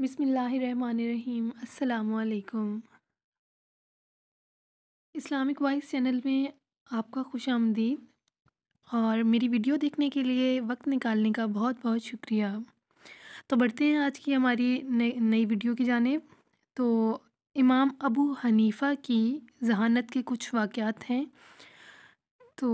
बिसमीम् अल्लाम Islamic vice channel में आपका खुश आमदीद और मेरी वीडियो देखने के लिए वक्त निकालने का बहुत बहुत शुक्रिया तो बढ़ते हैं आज की हमारी नई वीडियो की जानेब तो इमाम अबू हनीफ़ा की जहानत के कुछ वाक़ हैं तो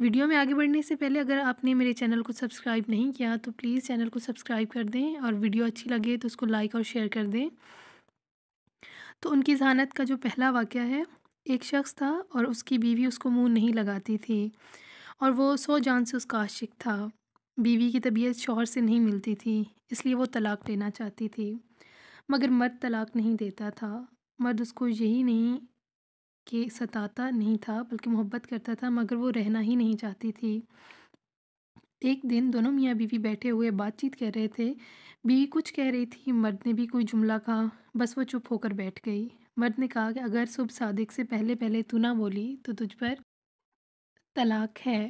वीडियो में आगे बढ़ने से पहले अगर आपने मेरे चैनल को सब्सक्राइब नहीं किया तो प्लीज़ चैनल को सब्सक्राइब कर दें और वीडियो अच्छी लगे तो उसको लाइक और शेयर कर दें तो उनकी जहानत का जो पहला वाक़ है एक शख्स था और उसकी बीवी उसको मुंह नहीं लगाती थी और वो सौ जान से उसका आशिक था बीवी की तबीयत शोहर से नहीं मिलती थी इसलिए वो तलाक लेना चाहती थी मगर मर्द तलाक नहीं देता था मर्द उसको यही नहीं के सताता नहीं था बल्कि मोहब्बत करता था मगर वो रहना ही नहीं चाहती थी एक दिन दोनों मियाँ बीवी बैठे हुए बातचीत कर रहे थे बीवी कुछ कह रही थी मर्द ने भी कोई जुमला कहा बस वो चुप होकर बैठ गई मर्द ने कहा कि अगर सुबह सादिक से पहले पहले तू ना बोली तो तुझ पर तलाक है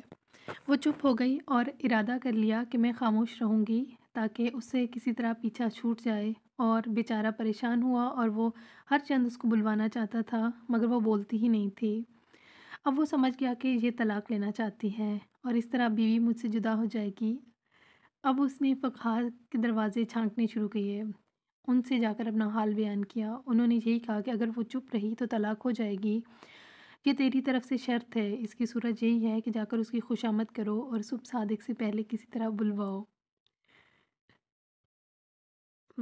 वो चुप हो गई और इरादा कर लिया कि मैं खामोश रहूँगी ताकि उससे किसी तरह पीछा छूट जाए और बेचारा परेशान हुआ और वो हर चंद उसको बुलवाना चाहता था मगर वो बोलती ही नहीं थी अब वो समझ गया कि ये तलाक़ लेना चाहती है और इस तरह बीवी मुझसे जुदा हो जाएगी अब उसने फ़खार के दरवाज़े छांकने शुरू किए उनसे जाकर अपना हाल बयान किया उन्होंने यही कहा कि अगर वो चुप रही तो तलाक हो जाएगी ये तेरी तरफ से शर्त है इसकी सूरत यही है कि जाकर उसकी खुशामद करो और सुबह सादिक से पहले किसी तरह बुलवाओ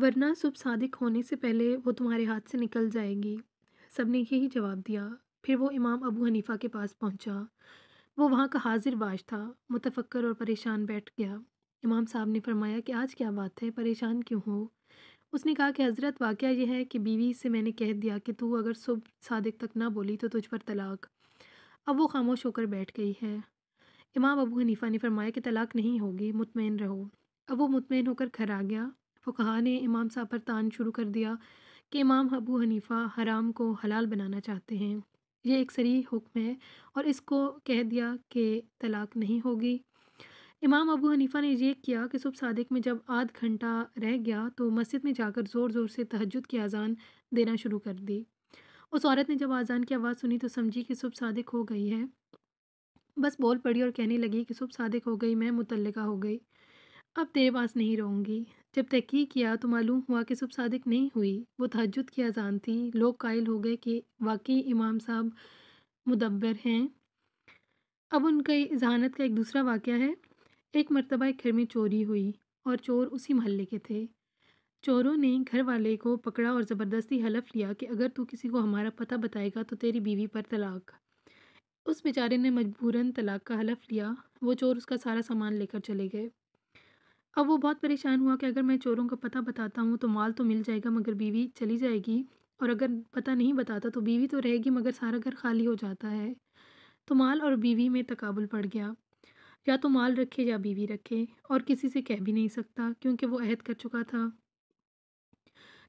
वरना सुबह सादिक होने से पहले वो तुम्हारे हाथ से निकल जाएगी सब ने यही जवाब दिया फिर वो इमाम अबू हनीफ़ा के पास पहुंचा वो वहाँ का हाजिर बाज था मुतफ़क्र और परेशान बैठ गया इमाम साहब ने फरमाया कि आज क्या बात है परेशान क्यों हो उसने कहा कि हज़रत वाक़ यह है कि बीवी से मैंने कह दिया कि तू अगर सुबह सादिक तक ना बोली तो तुझ पर तलाक अब वो खामोश होकर बैठ गई है इमाम अबू हनीफ़ा ने फरमाया कि तलाक नहीं होगी मुतमिन रहो अब वो मुतमिन होकर घर आ गया फ़ुकहा ने इमाम साहब पर तान शुरू कर दिया कि इमाम अबू हनीफ़ा हराम को हलाल बनाना चाहते हैं ये एक सरी हुक्म है और इसको कह दिया कि तलाक नहीं होगी इमाम अबू हनीफ़ा ने यह किया कि सुबह सादिक में जब आध घंटा रह गया तो मस्जिद में जाकर ज़ोर ज़ोर से तहजद की अजान देना शुरू कर दी उस औरत ने जब अजान की आवाज़ सुनी तो समझी कि सुबह सादिक हो गई है बस बोल पड़ी और कहने लगी कि सुबह सादिक हो गई मैं मुतलका हो गई अब तेरे पास नहीं रहूँगी जब तहकीक किया तो मालूम हुआ कि सब सादिक नहीं हुई वो तहजद की अजान थी लोग कायल हो गए कि वाकई इमाम साहब मुदब्बर हैं अब उनका जहानत का एक दूसरा वाक़ है एक मरतबा एक घर में चोरी हुई और चोर उसी महल्ले के थे चोरों ने घर वाले को पकड़ा और ज़बरदस्ती हलफ लिया कि अगर तू किसी को हमारा पता बताएगा तो तेरी बीवी पर तलाक उस बेचारे ने मजबूरन तलाक का हलफ लिया वो चोर उसका सारा सामान लेकर चले गए अब वो बहुत परेशान हुआ कि अगर मैं चोरों का पता बताता हूँ तो माल तो मिल जाएगा मगर बीवी चली जाएगी और अगर पता नहीं बताता तो बीवी तो रहेगी मगर सारा घर खाली हो जाता है तो माल और बीवी में तकाबुल पड़ गया या तो माल रखे या बीवी रखे और किसी से कह भी नहीं सकता क्योंकि वो अहद कर चुका था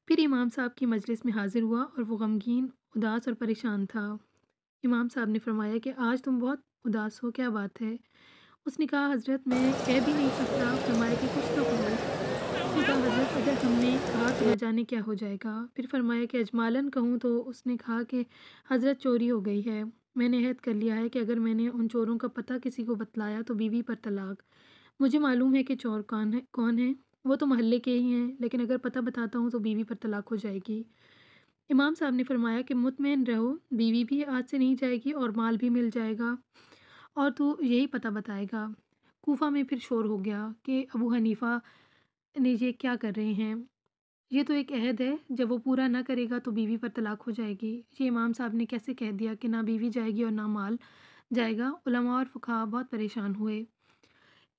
फिर इमाम साहब की मजलिस में हाज़िर हुआ और वो गमगीन उदास और परेशान था इमाम साहब ने फरमाया कि आज तुम बहुत उदास हो क्या बात है उसने कहा हज़रत मैं कह भी नहीं सकता ने कहा कि जाने क्या हो जाएगा फिर फरमाया कि अजमालन कहूँ तो उसने कहा कि हज़रत चोरी हो गई है मैंने अहद कर लिया है कि अगर मैंने उन चोरों का पता किसी को बतलाया तो बीवी पर तलाक मुझे मालूम है कि चोर कौन है कौन है वो तो महल्ले के ही हैं लेकिन अगर पता बताता हूँ तो बीवी पर तलाक हो जाएगी इमाम साहब ने फरमाया कि मुतमिन रहो बीवी भी आज से नहीं जाएगी और माल भी मिल जाएगा और तो यही पता बताएगा कोफा में फिर शोर हो गया कि अबू हनीफ़ा जी क्या कर रहे हैं ये तो एक अहद है जब वो पूरा ना करेगा तो बीवी पर तलाक हो जाएगी ये इमाम साहब ने कैसे कह दिया कि ना बीवी जाएगी और ना माल जाएगा उलमा और फ़ुका बहुत परेशान हुए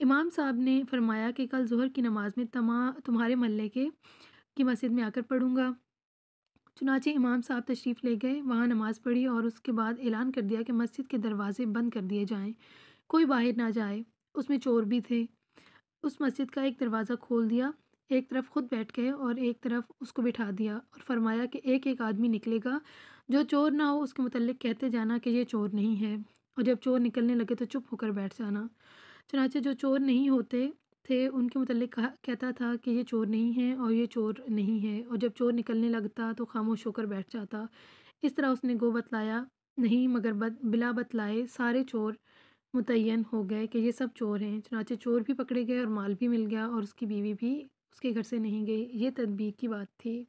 इमाम साहब ने फरमाया कि कल जहर की नमाज़ में तमा तुम्हारे महल के की मस्जिद में आकर पढ़ूँगा चुनाचे इमाम साहब तशरीफ़ ले गए वहाँ नमाज़ पढ़ी और उसके बाद ऐलान कर दिया कि मस्जिद के दरवाज़े बंद कर दिए जाएँ कोई बाहर ना जाए उसमें चोर भी थे उस मस्जिद का एक दरवाज़ा खोल दिया एक तरफ ख़ुद बैठ गए और एक तरफ उसको बिठा दिया और फरमाया कि एक एक आदमी निकलेगा जो चोर ना हो उसके मतलब कहते जाना कि ये चोर नहीं है और जब चोर निकलने लगे तो चुप होकर बैठ जाना चनाचे जो चोर नहीं होते थे उनके मतलब कहता था कि ये चोर नहीं है और ये चोर नहीं है और जब चोर निकलने लगता तो खामोश होकर बैठ जाता इस तरह उसने गो बतलाया नहीं मगर बत, बिला बतलाए सारे चोर मुतयन हो गए कि ये सब चोर हैं चनाचे चोर भी पकड़े गए और माल भी मिल गया और उसकी बीवी भी उसके घर से नहीं गई ये तदबीर की बात थी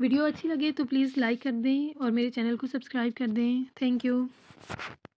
वीडियो अच्छी लगे तो प्लीज़ लाइक कर दें और मेरे चैनल को सब्सक्राइब कर दें थैंक यू